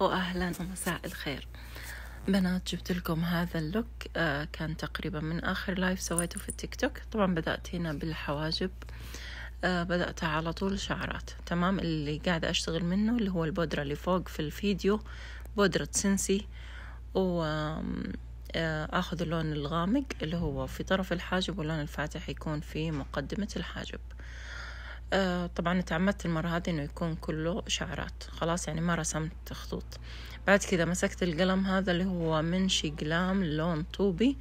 واهلا ومساء الخير بنات جبت لكم هذا اللوك آه كان تقريبا من اخر لايف سويته في التيك توك طبعا بدأت هنا بالحواجب آه بدأت على طول شعرات تمام اللي قاعدة اشتغل منه اللي هو البودرة اللي فوق في الفيديو بودرة سنسي و آه، اخذ اللون الغامق اللي هو في طرف الحاجب واللون الفاتح يكون في مقدمة الحاجب آه، طبعا تعمدت المرة هذه انه يكون كله شعرات خلاص يعني ما رسمت خطوط بعد كذا مسكت القلم هذا اللي هو منشي قلام لون طوبي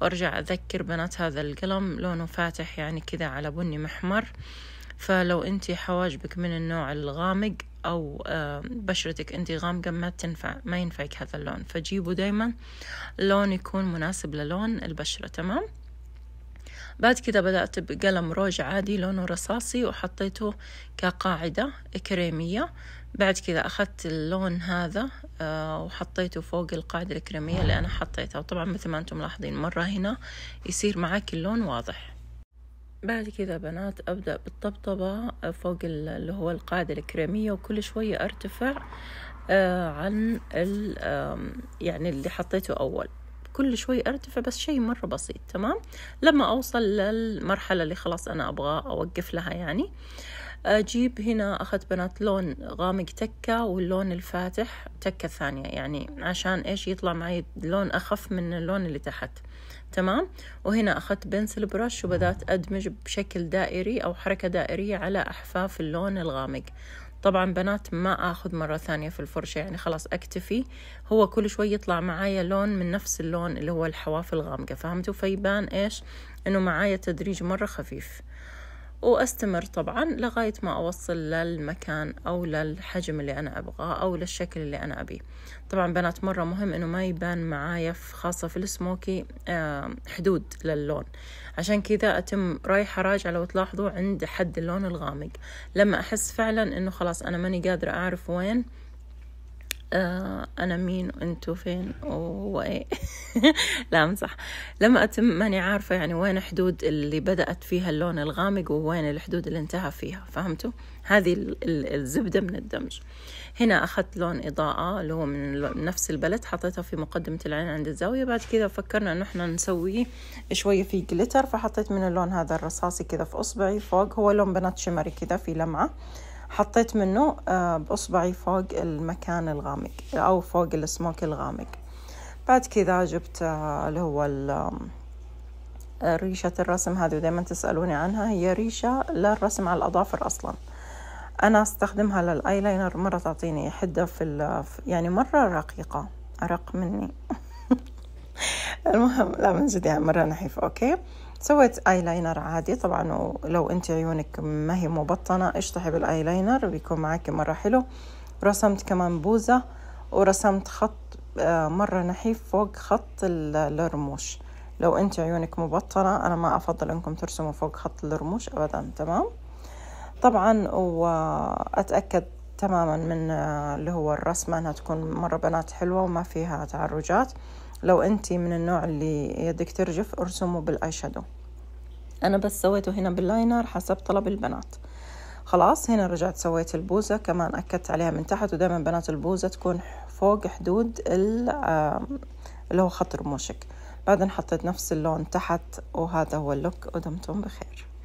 وارجع اذكر بنات هذا القلم لونه فاتح يعني كذا على بني محمر فلو انت حواجبك من النوع الغامق او آه، بشرتك انت غامقة ما تنفع ما ينفعك هذا اللون فجيبوا دايما لون يكون مناسب للون البشرة تمام بعد كده بدأت بقلم روج عادي لونه رصاصي وحطيته كقاعدة كريمية بعد كده أخذت اللون هذا آه، وحطيته فوق القاعدة الكريمية اللي أنا حطيتها وطبعا مثل ما أنتم ملاحظين مرة هنا يصير معاك اللون واضح بعد كذا بنات أبدأ بالطبطبة فوق اللي هو القاعدة الكريمية وكل شوية أرتفع آه، عن يعني اللي حطيته أول كل شوي ارتفع بس شيء مرة بسيط تمام لما اوصل للمرحلة اللي خلاص انا ابغى اوقف لها يعني اجيب هنا اخذت بنات لون غامق تكة واللون الفاتح تكة ثانية يعني عشان ايش يطلع معي لون اخف من اللون اللي تحت تمام وهنا اخذت بنسل برش وبدأت ادمج بشكل دائري او حركة دائرية على احفاف اللون الغامق طبعا بنات ما اخذ مرة ثانية في الفرشة يعني خلاص اكتفي هو كل شوي يطلع معايا لون من نفس اللون اللي هو الحواف الغامقة فهمتوا فيبان ايش انه معايا تدريج مرة خفيف وأستمر طبعا لغاية ما أوصل للمكان أو للحجم اللي أنا أبغاه أو للشكل اللي أنا أبيه طبعا بنات مرة مهم إنه ما يبان معايا خاصة في السموكي حدود للون عشان كذا أتم رايحة راجعة لو تلاحظوا عند حد اللون الغامق لما أحس فعلا إنه خلاص أنا ماني قادرة أعرف وين آه، أنا مين وانتو فين وإيه لا أمزح لما أتم ماني عارفة يعني وين حدود اللي بدأت فيها اللون الغامق ووين الحدود اللي انتهى فيها فهمتوا هذه الزبدة من الدمج هنا أخذت لون إضاءة اللي هو من نفس البلد حطيته في مقدمة العين عند الزاوية بعد كذا فكرنا أن احنا نسويه شوية في جلتر فحطيت من اللون هذا الرصاصي كذا في إصبعي فوق هو لون بنات شمري كذا في لمعة حطيت منه آه، بإصبعي فوق المكان الغامق أو فوق السموك الغامق بعد كذا جبت آه، اللي هو آه، ريشة الرسم هذه ودائما تسألوني عنها هي ريشة للرسم على الأظافر أصلا أنا أستخدمها للأيلاينر مرة تعطيني حدة في يعني مرة رقيقة أرق مني المهم لا من جد يعني مرة نحيف أوكي سويت ايلاينر عادي طبعا لو انت عيونك ما هي مبطنة اشطحي بالايلاينر بيكون معك مرة حلو رسمت كمان بوزة ورسمت خط آه، مرة نحيف فوق خط الرموش لو انت عيونك مبطنة انا ما افضل انكم ترسموا فوق خط الرموش ابدا تمام طبعا واتأكد تماما من آه، اللي هو الرسمة انها تكون مرة بنات حلوة وما فيها تعرجات لو أنت من النوع اللي يدك ترجف ارسمه بالآي شادو أنا بس سويته هنا باللاينر حسب طلب البنات خلاص هنا رجعت سويت البوزة كمان أكدت عليها من تحت ودائما بنات البوزة تكون فوق حدود اللي هو خط رموشك بعدين حطيت نفس اللون تحت وهذا هو اللوك ودمتم بخير